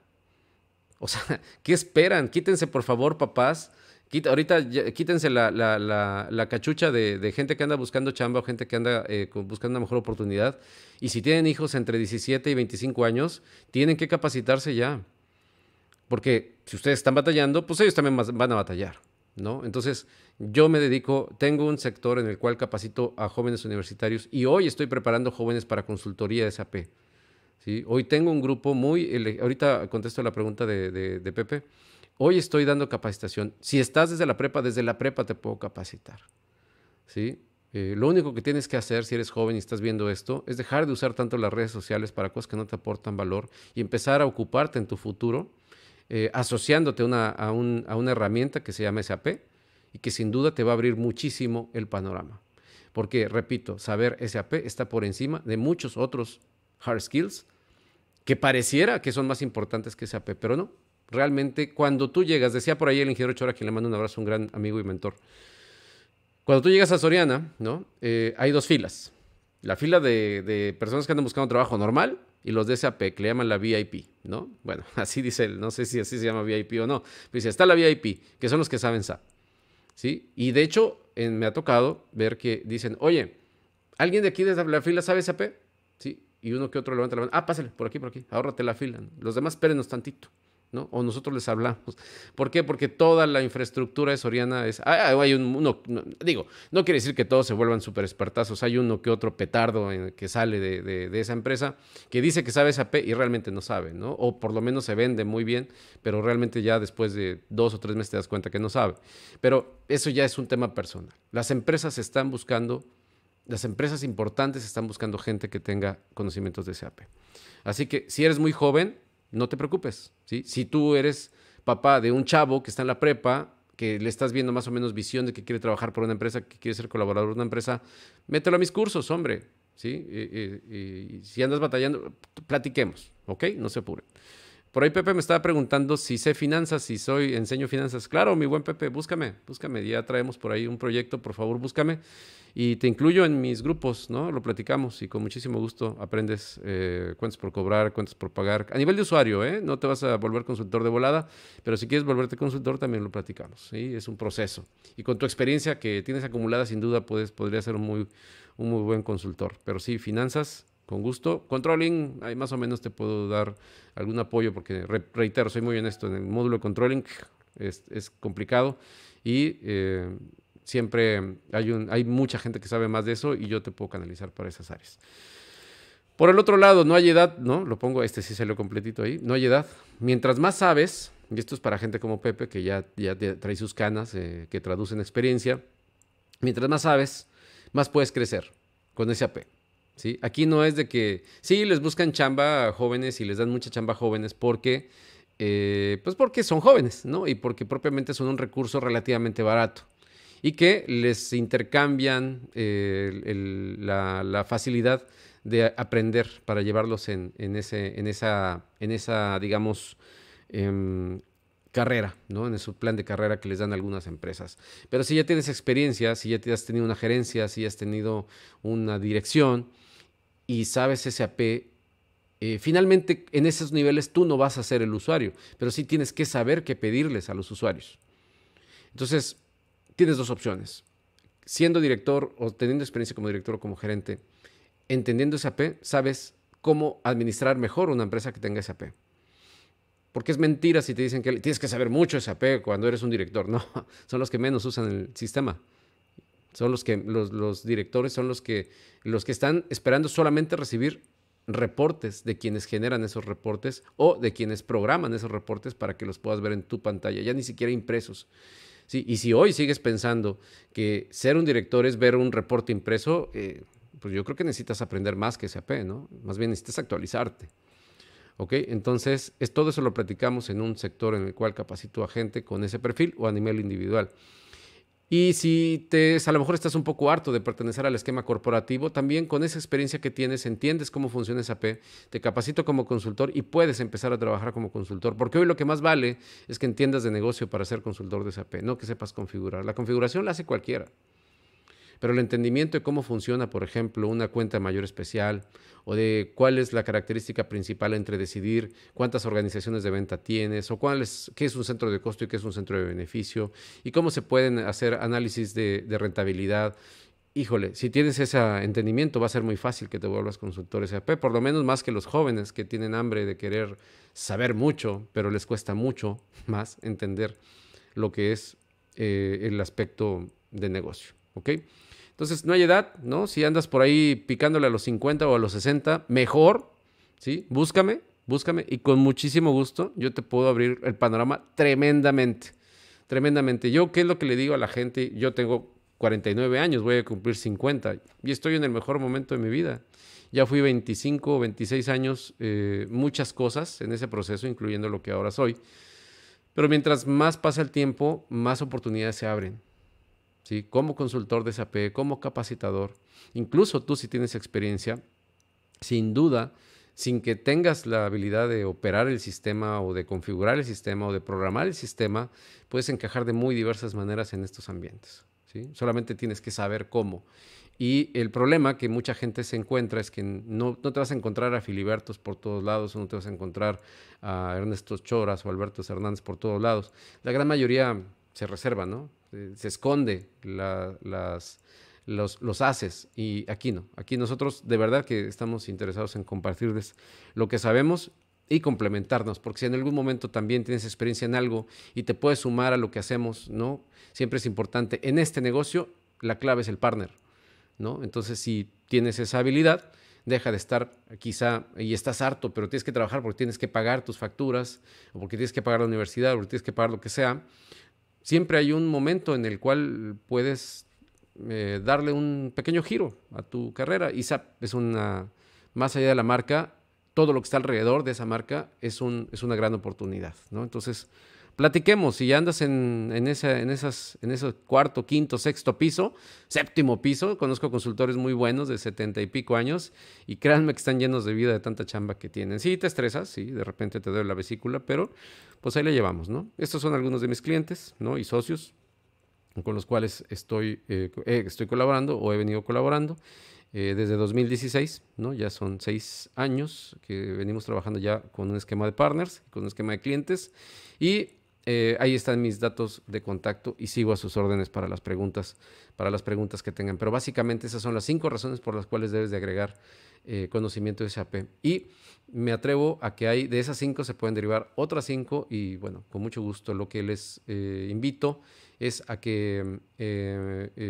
o sea, ¿qué esperan? Quítense, por favor, papás. ahorita quítense la, cachucha de, gente que anda buscando chamba o gente que anda eh, buscando una mejor oportunidad. Y si tienen hijos entre 17 y 25 años, tienen que capacitarse ya. Porque si ustedes están batallando, pues ellos también van a batallar. ¿no? Entonces, yo me dedico, tengo un sector en el cual capacito a jóvenes universitarios y hoy estoy preparando jóvenes para consultoría de SAP. Hoy tengo un grupo muy, ahorita contesto la pregunta de, Pepe, hoy estoy dando capacitación. Si estás desde la prepa, desde la prepa te puedo capacitar. Eh, lo único que tienes que hacer si eres joven y estás viendo esto es dejar de usar tanto las redes sociales para cosas que no te aportan valor y empezar a ocuparte en tu futuro eh, asociándote a, a, una herramienta que se llama SAP y que sin duda te va a abrir muchísimo el panorama. Porque, repito, saber SAP está por encima de muchos otros hard skills, que pareciera que son más importantes que SAP, pero no. Realmente, cuando tú llegas, decía por ahí el ingeniero Chora, quien le mando un abrazo, un gran amigo y mentor. Cuando tú llegas a Soriana, ¿no? Eh, hay dos filas. La fila de, personas que andan buscando trabajo normal y los de SAP, que le llaman la VIP, ¿no? Bueno, así dice él, no sé si así se llama VIP o no. dice, está la VIP, que son los que saben SAP, ¿sí? Y de hecho, me ha tocado ver que dicen, oye, ¿alguien de aquí de la fila sabe SAP? ¿Sí? y uno que otro levanta la mano, ah, pásale, por aquí, por aquí, ahorrate la fila. Los demás espérenos tantito, ¿no? O nosotros les hablamos. ¿Por qué? Porque toda la infraestructura de Soriana es, ah, ah hay uno, digo, no quiere decir que todos se vuelvan súper espartazos, hay uno que otro petardo eh, que sale de, esa empresa que dice que sabe SAP y realmente no sabe, ¿no? O por lo menos se vende muy bien, pero realmente ya después de dos o tres meses te das cuenta que no sabe. Pero eso ya es un tema personal. Las empresas están buscando las empresas importantes están buscando gente que tenga conocimientos de SAP. Así que si eres muy joven, no te preocupes. Si tú eres papá de un chavo que está en la prepa, que le estás viendo más o menos visión de que quiere trabajar por una empresa, que quiere ser colaborador de una empresa, mételo a mis cursos, hombre. ¿sí? Eh, eh, eh, y, si andas batallando, platiquemos, ¿ok? No se apuren. Por ahí Pepe me estaba preguntando si sé finanzas, si soy, enseño finanzas. Claro, mi buen Pepe, búscame, búscame. Ya traemos por ahí un proyecto, por favor, búscame. Y te incluyo en mis grupos, ¿no? Lo platicamos y con muchísimo gusto aprendes eh, cuentas por cobrar, cuentas por pagar. A nivel de usuario, ¿eh? No te vas a volver consultor de volada, pero si quieres volverte consultor también lo platicamos, ¿sí? Es un proceso. Y con tu experiencia que tienes acumulada, sin duda, puedes, podría ser muy, un muy buen consultor. Pero sí, finanzas, con gusto. Controlling, ahí más o menos te puedo dar algún apoyo porque reitero, soy muy honesto, en el módulo de controlling es, complicado y eh, siempre hay, hay mucha gente que sabe más de eso y yo te puedo canalizar para esas áreas. Por el otro lado, no hay edad, ¿no? Lo pongo, este sí se lo completito ahí, no hay edad. Mientras más sabes, y esto es para gente como Pepe, que ya, ya trae sus canas, eh, que traducen experiencia, mientras más sabes, más puedes crecer con ese AP. Aquí no es de que, sí, les buscan chamba a jóvenes y les dan mucha chamba a jóvenes porque, eh, pues porque son jóvenes, Y porque propiamente son un recurso relativamente barato. Y que les intercambian eh, la, facilidad de aprender para llevarlos en, esa, digamos, em, carrera, En su plan de carrera que les dan algunas empresas. Pero si ya tienes experiencia, si ya has tenido una gerencia, si has tenido una dirección, y sabes SAP, eh, finalmente en esos niveles tú no vas a ser el usuario, pero sí tienes que saber qué pedirles a los usuarios. Entonces, tienes dos opciones. Siendo director o teniendo experiencia como director o como gerente, entendiendo SAP, sabes cómo administrar mejor una empresa que tenga SAP. Porque es mentira si te dicen que tienes que saber mucho SAP cuando eres un director. No, son los que menos usan el sistema. Son los que los, directores son los que los que están esperando solamente recibir reportes de quienes generan esos reportes o de quienes programan esos reportes para que los puedas ver en tu pantalla, ya ni siquiera impresos. y si hoy sigues pensando que ser un director es ver un reporte impreso, eh, pues yo creo que necesitas aprender más que SAP, ¿no? Más bien necesitas actualizarte. ¿Ok? Entonces, es, todo eso lo platicamos en un sector en el cual capacito a gente con ese perfil o a nivel individual. Y si te, a lo mejor estás un poco harto de pertenecer al esquema corporativo, también con esa experiencia que tienes, entiendes cómo funciona SAP, te capacito como consultor y puedes empezar a trabajar como consultor. Porque hoy lo que más vale es que entiendas de negocio para ser consultor de SAP, no que sepas configurar. La configuración la hace cualquiera. Pero el entendimiento de cómo funciona, por ejemplo, una cuenta mayor especial o de cuál es la característica principal entre decidir cuántas organizaciones de venta tienes o cuál es, qué es un centro de costo y qué es un centro de beneficio y cómo se pueden hacer análisis de, rentabilidad híjole, si tienes ese entendimiento va a ser muy fácil que te vuelvas consultor SAP, por lo menos más que los jóvenes que tienen hambre de querer saber mucho, pero les cuesta mucho más entender lo que es eh, el aspecto de negocio. ¿ok? Entonces, no hay edad, ¿no? Si andas por ahí picándole a los 50 o a los 60, mejor, ¿sí? Búscame, búscame y con muchísimo gusto yo te puedo abrir el panorama tremendamente, tremendamente. Yo, ¿qué es lo que le digo a la gente? Yo tengo 49 años, voy a cumplir 50 y estoy en el mejor momento de mi vida. Ya fui 25 o 26 años, eh, muchas cosas en ese proceso, incluyendo lo que ahora soy. Pero mientras más pasa el tiempo, más oportunidades se abren. ¿sí? como consultor de SAP, como capacitador, incluso tú si tienes experiencia, sin duda, sin que tengas la habilidad de operar el sistema o de configurar el sistema o de programar el sistema, puedes encajar de muy diversas maneras en estos ambientes. ¿sí? Solamente tienes que saber cómo. Y el problema que mucha gente se encuentra es que no, no, te vas a encontrar a Filibertos por todos lados, o no te vas a encontrar a Ernesto Choras o Alberto Hernández por todos lados. La gran mayoría se reserva, ¿no? Este, se esconde los, haces y aquí no. Aquí nosotros de verdad que estamos interesados en compartirles lo que sabemos y complementarnos, porque si en algún momento también tienes experiencia en algo y te puedes sumar a lo que hacemos, ¿no? Siempre es importante. En este negocio la clave es el partner, ¿no? Entonces si tienes esa habilidad, deja de estar quizá y estás harto, pero tienes que trabajar porque tienes que pagar tus facturas o porque tienes que pagar la universidad o porque tienes que pagar lo que sea, siempre hay un momento en el cual puedes eh, darle un pequeño giro a tu carrera. Y SAP es una, más allá de la marca, todo lo que está alrededor de esa marca es, un, es una gran oportunidad. ¿no? Entonces, platiquemos. Si andas en, en, esas, en ese cuarto, quinto, sexto piso, séptimo piso, conozco consultores muy buenos de setenta y pico años y créanme que están llenos de vida de tanta chamba que tienen. Sí, te estresas, sí, de repente te duele la vesícula, pero pues ahí la llevamos, ¿no? Estos son algunos de mis clientes, ¿no? Y socios con los cuales estoy, eh, eh, estoy colaborando o he venido colaborando. Eh, desde 2016, ¿no? ya son seis años que venimos trabajando ya con un esquema de partners, con un esquema de clientes y eh, ahí están mis datos de contacto y sigo a sus órdenes para las preguntas, para las preguntas que tengan. Pero básicamente esas son las cinco razones por las cuales debes de agregar eh, conocimiento de SAP. Y me atrevo a que hay de esas cinco se pueden derivar otras cinco y bueno, con mucho gusto lo que les eh, invito es a que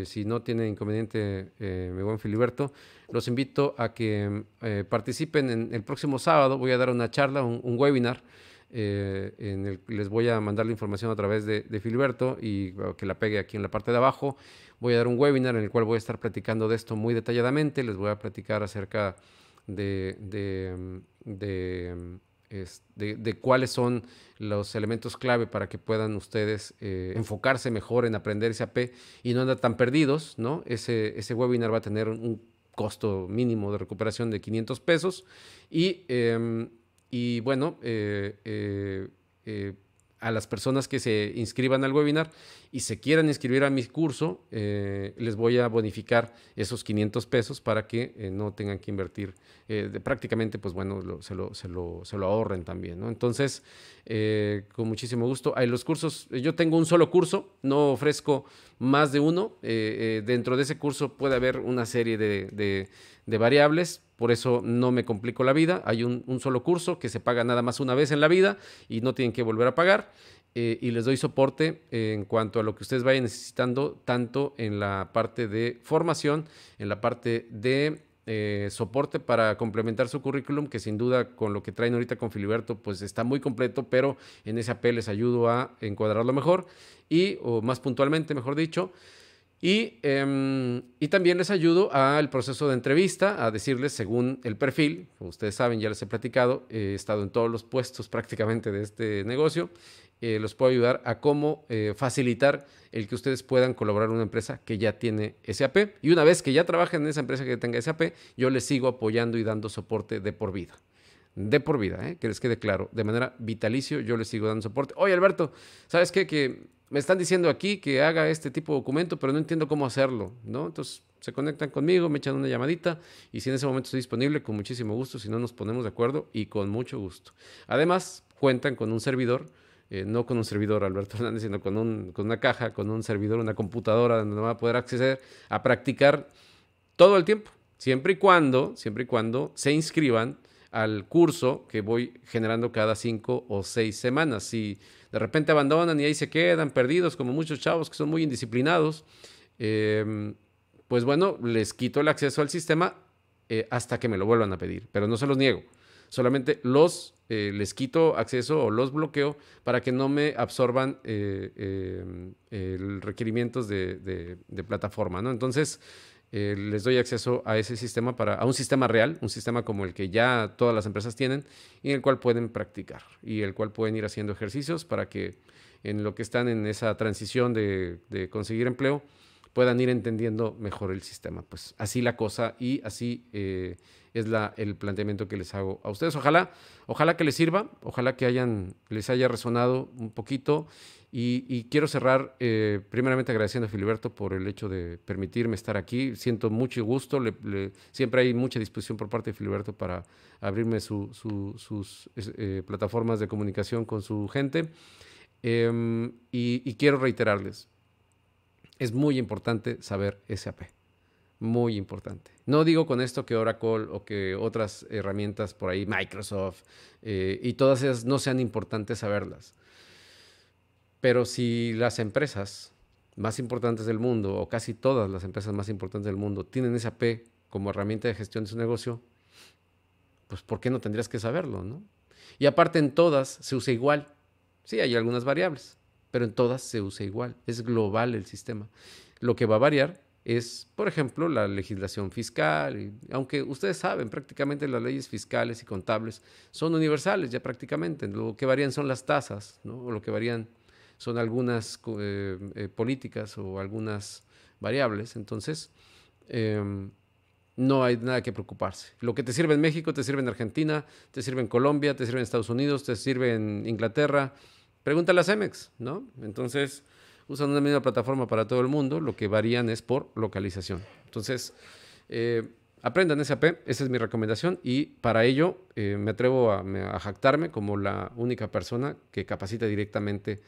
si no tiene inconveniente mi buen Filiberto, los invito a que participen en el próximo sábado. Voy a dar una charla, un webinar eh, en el, les voy a mandar la información a través de, de, Filiberto y que la pegue aquí en la parte de abajo. Voy a dar un webinar en el cual voy a estar platicando de esto muy detalladamente. Les voy a platicar acerca de, de, cuáles son los elementos clave para que puedan ustedes eh, enfocarse mejor en aprender SAP y no andar tan perdidos, ¿no? Ese, ese webinar va a tener un costo mínimo de recuperación de 500 pesos y em, y bueno, eh, eh, eh, a las personas que se inscriban al webinar y se quieran inscribir a mi curso, les voy a bonificar esos 500 pesos para que no tengan que invertir prácticamente, pues bueno, se, lo, ahorren también, ¿no? Entonces, con muchísimo gusto. Hay los cursos, yo tengo un solo curso, no ofrezco más de uno. dentro de ese curso puede haber una serie de de variables, por eso no me complico la vida. Hay un, solo curso que se paga nada más una vez en la vida y no tienen que volver a pagar. Eh, y les doy soporte eh, en cuanto a lo que ustedes vayan necesitando, tanto en la parte de formación, en la parte de eh, soporte para complementar su currículum, que sin duda con lo que traen ahorita con Filiberto, pues está muy completo, pero en ese AP e les ayudo a encuadrarlo mejor y, o más puntualmente, mejor dicho, Em, y, también les ayudo al proceso de entrevista, a decirles según el perfil, como ustedes saben, ya les he platicado, he estado en todos los puestos prácticamente de este negocio, eh, los puedo ayudar a cómo eh, facilitar el que ustedes puedan colaborar en una empresa que ya tiene SAP. Y una vez que ya trabajen en esa empresa que tenga SAP, yo les sigo apoyando y dando soporte de por vida. De por vida, ¿eh? que les quede claro, de manera vitalicio, yo les sigo dando soporte. Oye, Alberto, ¿sabes qué? Que me están diciendo aquí que haga este tipo de documento, pero no entiendo cómo hacerlo, ¿no? Entonces se conectan conmigo, me echan una llamadita y si en ese momento estoy disponible, con muchísimo gusto, si no nos ponemos de acuerdo y con mucho gusto. Además, cuentan con un servidor, eh, no con un servidor Alberto Hernández, sino con, con una caja, con un servidor, una computadora donde van a poder acceder a practicar todo el tiempo, siempre y cuando, siempre y cuando se inscriban al curso que voy generando cada cinco o seis semanas. Si de repente abandonan y ahí se quedan perdidos, como muchos chavos que son muy indisciplinados, em, pues bueno, les quito el acceso al sistema eh, hasta que me lo vuelvan a pedir, pero no se los niego. Solamente los eh, les quito acceso o los bloqueo para que no me absorban eh, em, requerimientos de, de plataforma, ¿no? Entonces, eh, les doy acceso a ese sistema, para, a un sistema real, un sistema como el que ya todas las empresas tienen y en el cual pueden practicar y el cual pueden ir haciendo ejercicios para que en lo que están en esa transición de, conseguir empleo puedan ir entendiendo mejor el sistema. Pues así la cosa y así eh, es la, el planteamiento que les hago a ustedes. Ojalá, ojalá que les sirva, ojalá que hayan, les haya resonado un poquito y, quiero cerrar eh, primeramente agradeciendo a Filiberto por el hecho de permitirme estar aquí. Siento mucho gusto, siempre hay mucha disposición por parte de Filiberto para abrirme sus eh, plataformas de comunicación con su gente. Em, y, quiero reiterarles, es muy importante saber SAP muy importante. No digo con esto que Oracle o que otras herramientas por ahí, Microsoft eh, y todas esas no sean importantes saberlas, pero si las empresas más importantes del mundo, o casi todas las empresas más importantes del mundo, tienen SAP como herramienta de gestión de su negocio, pues ¿por qué no tendrías que saberlo? Y aparte en todas se usa igual. Sí, hay algunas variables, pero en todas se usa igual. Es global el sistema. Lo que va a variar es, por ejemplo, la legislación fiscal. aunque ustedes saben, prácticamente las leyes fiscales y contables son universales ya prácticamente. Lo que varían son las tasas, ¿no? o lo que varían son algunas eh, eh, políticas o algunas variables. Entonces, em, no hay nada que preocuparse. Lo que te sirve en México, te sirve en Argentina, te sirve en Colombia, te sirve en Estados Unidos, te sirve en Inglaterra. Pregúntale a Cemex, ¿no? Entonces, usan una misma plataforma para todo el mundo, lo que varían es por localización. Entonces, eh, aprendan SAP, esa es mi recomendación y para ello eh, me atrevo a, a jactarme como la única persona que capacita directamente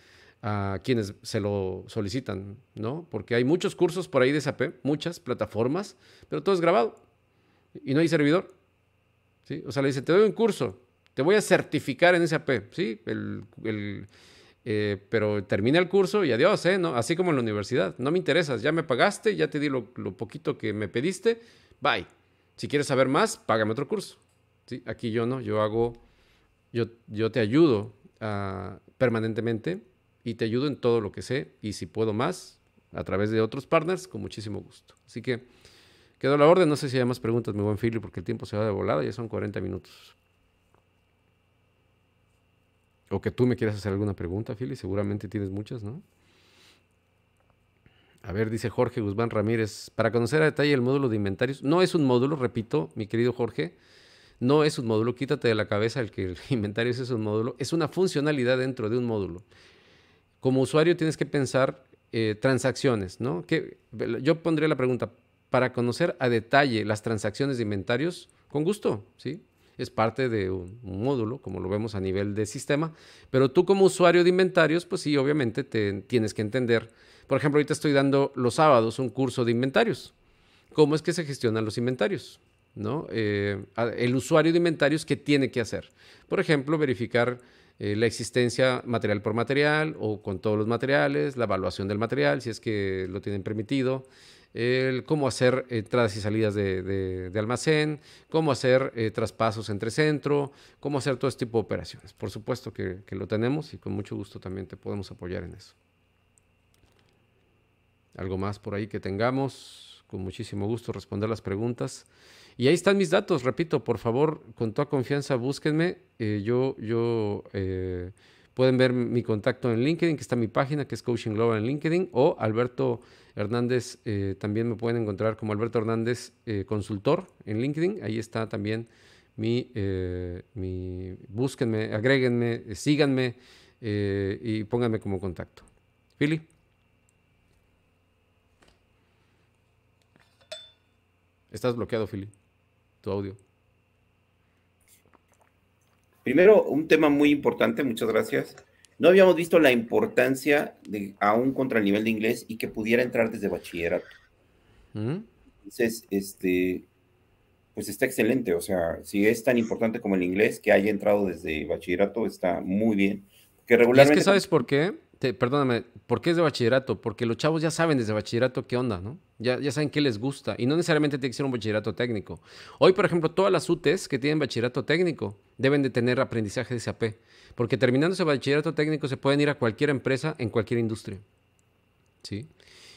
a quienes se lo solicitan, ¿no? Porque hay muchos cursos por ahí de SAP, muchas plataformas, pero todo es grabado y no hay servidor. ¿sí? O sea, le dice, te doy un curso, te voy a certificar en SAP, ¿sí? El, el, eh, pero termina el curso y adiós, ¿eh? ¿No? Así como en la universidad, no me interesas, ya me pagaste, ya te di lo, poquito que me pediste, bye. Si quieres saber más, págame otro curso. Aquí yo no, yo hago, yo, yo te ayudo permanentemente y te ayudo en todo lo que sé y si puedo más a través de otros partners, con muchísimo gusto. Así que quedó la orden, no sé si hay más preguntas, mi buen fili porque el tiempo se va de volada, ya son 40 minutos. O que tú me quieras hacer alguna pregunta, Philly, seguramente tienes muchas, ¿no? A ver, dice Jorge Guzmán Ramírez, para conocer a detalle el módulo de inventarios, no es un módulo, repito, mi querido Jorge, no es un módulo, quítate de la cabeza el que el inventario es un módulo, es una funcionalidad dentro de un módulo como usuario tienes que pensar eh, transacciones, ¿no? Que, yo pondría la pregunta, para conocer a detalle las transacciones de inventarios, con gusto, ¿sí? Es parte de un, módulo, como lo vemos a nivel de sistema, pero tú como usuario de inventarios, pues sí, obviamente te, tienes que entender. Por ejemplo, ahorita estoy dando los sábados un curso de inventarios. ¿Cómo es que se gestionan los inventarios? ¿No? Eh, el usuario de inventarios, ¿qué tiene que hacer? Por ejemplo, verificar eh, la existencia material por material o con todos los materiales, la evaluación del material, si es que lo tienen permitido, el cómo hacer entradas y salidas de, almacén, cómo hacer eh, traspasos entre centro, cómo hacer todo este tipo de operaciones. Por supuesto que, que lo tenemos y con mucho gusto también te podemos apoyar en eso. ¿Algo más por ahí que tengamos? con muchísimo gusto responder las preguntas. Y ahí están mis datos, repito, por favor, con toda confianza búsquenme. Eh, yo, yo, eh, pueden ver mi contacto en LinkedIn, que está mi página, que es Coaching Global en LinkedIn, o Alberto Hernández, eh, también me pueden encontrar como Alberto Hernández Consultor en LinkedIn. Ahí está también mi, mi búsquenme, agréguenme, síganme y pónganme como contacto. Philly. Estás bloqueado, Fili. Tu audio. Primero, un tema muy importante, muchas gracias. No habíamos visto la importancia de aún contra el nivel de inglés y que pudiera entrar desde bachillerato. Mm. Entonces, este, pues está excelente. O sea, si es tan importante como el inglés que haya entrado desde bachillerato, está muy bien. Que regularmente... que sabes por qué? perdóname, ¿por qué es de bachillerato? Porque los chavos ya saben desde bachillerato qué onda, ¿no? Ya, ya saben qué les gusta. Y no necesariamente tiene que ser un bachillerato técnico. Hoy, por ejemplo, todas las UTES que tienen bachillerato técnico deben de tener aprendizaje de SAP. Porque terminando ese bachillerato técnico se pueden ir a cualquier empresa en cualquier industria. ¿Sí?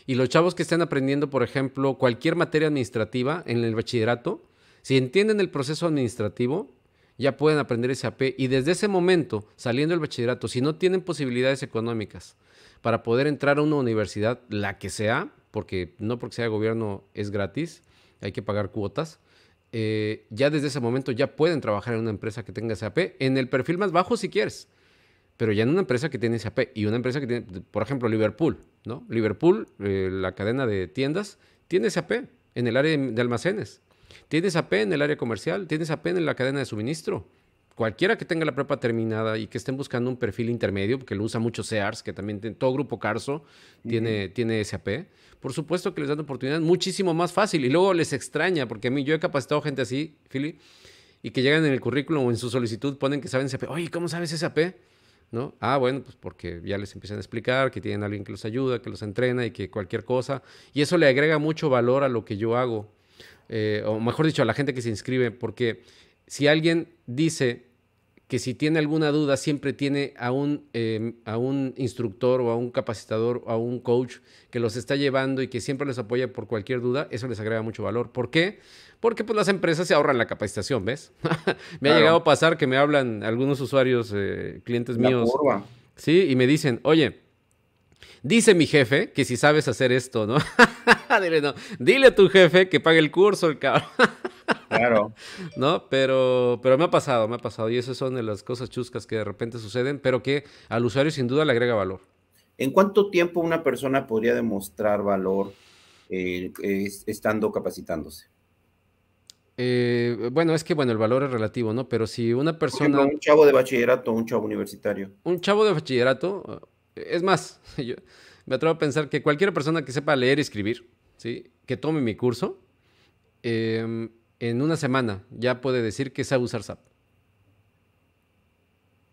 Y los chavos que estén aprendiendo, por ejemplo, cualquier materia administrativa en el bachillerato, si entienden el proceso administrativo, ya pueden aprender SAP y desde ese momento, saliendo del bachillerato, si no tienen posibilidades económicas para poder entrar a una universidad, la que sea, porque no porque sea gobierno es gratis, hay que pagar cuotas, eh, ya desde ese momento ya pueden trabajar en una empresa que tenga SAP, en el perfil más bajo si quieres, pero ya en una empresa que tiene SAP y una empresa que tiene, por ejemplo, Liverpool, ¿no? Liverpool, eh, la cadena de tiendas, tiene SAP en el área de almacenes. Tienes AP en el área comercial, tienes AP en la cadena de suministro. Cualquiera que tenga la prepa terminada y que estén buscando un perfil intermedio, porque lo usa mucho SEARS, que también todo grupo Carso tiene, SAP, por supuesto que les dan oportunidad muchísimo más fácil y luego les extraña, porque a mí yo he capacitado gente así, Philly, y que llegan en el currículum o en su solicitud ponen que saben SAP. Oye, ¿cómo sabes SAP? ¿No? Ah, bueno, pues porque ya les empiezan a explicar que tienen alguien que los ayuda, que los entrena y que cualquier cosa. Y eso le agrega mucho valor a lo que yo hago eh, o mejor dicho, a la gente que se inscribe, porque si alguien dice que si tiene alguna duda siempre tiene a un, em, a un instructor o a un capacitador o a un coach que los está llevando y que siempre les apoya por cualquier duda, eso les agrega mucho valor. ¿Por qué? Porque pues, las empresas se ahorran la capacitación, ¿ves? me ha llegado a pasar que me hablan algunos usuarios, eh, clientes míos. Sí, y me dicen, oye, Dice mi jefe que si sabes hacer esto, ¿no? dile, no. dile a tu jefe que pague el curso, el cabrón. claro. ¿No? Pero, pero me ha pasado, me ha pasado. Y esas son de las cosas chuscas que de repente suceden, pero que al usuario sin duda le agrega valor. ¿En cuánto tiempo una persona podría demostrar valor eh, estando capacitándose? Eh, bueno, es que bueno, el valor es relativo, ¿no? Pero si una persona. un chavo de bachillerato, un chavo universitario. Un chavo de bachillerato, es más, me atrevo a pensar que cualquier persona que sepa leer y escribir, ¿sí? que tome mi curso, em, en una semana ya puede decir que sabe usar SAP.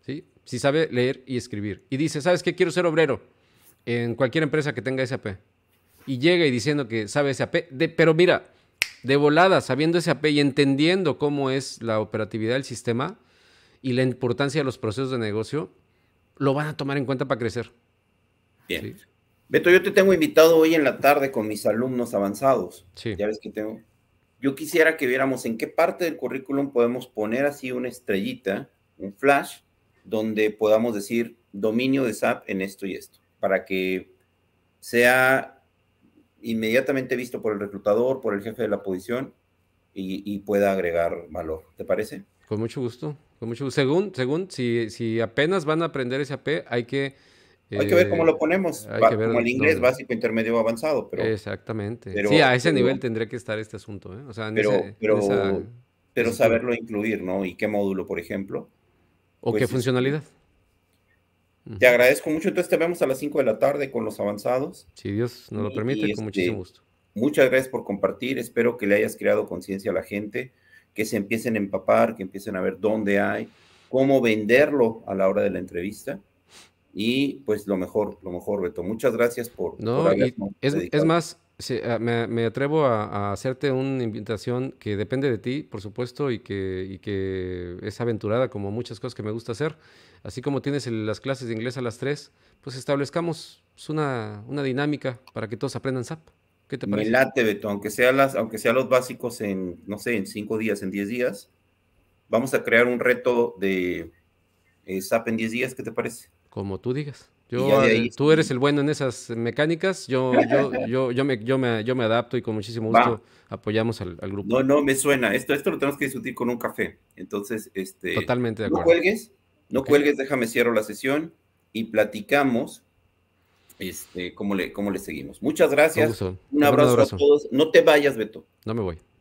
¿Sí? Si sabe leer y escribir. Y dice, ¿sabes qué? Quiero ser obrero en cualquier empresa que tenga SAP. Y llega y diciendo que sabe SAP. De, pero mira, de volada, sabiendo SAP y entendiendo cómo es la operatividad del sistema y la importancia de los procesos de negocio, lo van a tomar en cuenta para crecer. Bien. Beto, yo te tengo invitado hoy en la tarde con mis alumnos avanzados. Sí. Ya ves que tengo. Yo quisiera que viéramos en qué parte del currículum podemos poner así una estrellita, un flash, donde podamos decir dominio de SAP en esto y esto, para que sea inmediatamente visto por el reclutador, por el jefe de la posición y pueda agregar valor. ¿Te parece? Con mucho gusto. Según, según si, si apenas van a aprender ese SAP, hay que... hay que ver cómo eh, lo ponemos, como el inglés básico, intermedio, avanzado. Pero, Exactamente. Pero, sí, a ese nivel tendría que estar este asunto. ¿eh? pero, pero, saberlo incluir, ¿no? ¿Y qué módulo, por ejemplo? ¿O pues qué funcionalidad? Te agradezco mucho. Entonces te vemos a las 5 de la tarde con los avanzados. Si Dios nos lo permite, con este, muchísimo gusto. Muchas gracias por compartir. Espero que le hayas creado conciencia a la gente que se empiecen a empapar, que empiecen a ver dónde hay, cómo venderlo a la hora de la entrevista. Y pues lo mejor, lo mejor, Beto. Muchas gracias por... No, es, más, ah, me, atrevo a, hacerte una invitación que depende de ti, por supuesto, y que, y que es aventurada como muchas cosas que me gusta hacer. Así como tienes las clases de inglés a las tres pues establezcamos una, una dinámica para que todos aprendan SAP. ¿Qué te parece? Me late, aunque sea, los básicos en, no sé, en cinco días, en 10 días, vamos a crear un reto de eh, SAP en 10 días, ¿qué te parece? Como tú digas. Eh, tú eres el bueno en esas mecánicas, yo, me, adapto y con muchísimo gusto apoyamos al, grupo. No, no, me suena, esto, esto lo tenemos que discutir con un café, entonces, este... No cuelgues, no cuelgues, déjame cierro la sesión y platicamos este, cómo le, cómo le seguimos. Muchas gracias. Un abrazo, un abrazo, a todos. No te vayas, Beto. No me voy.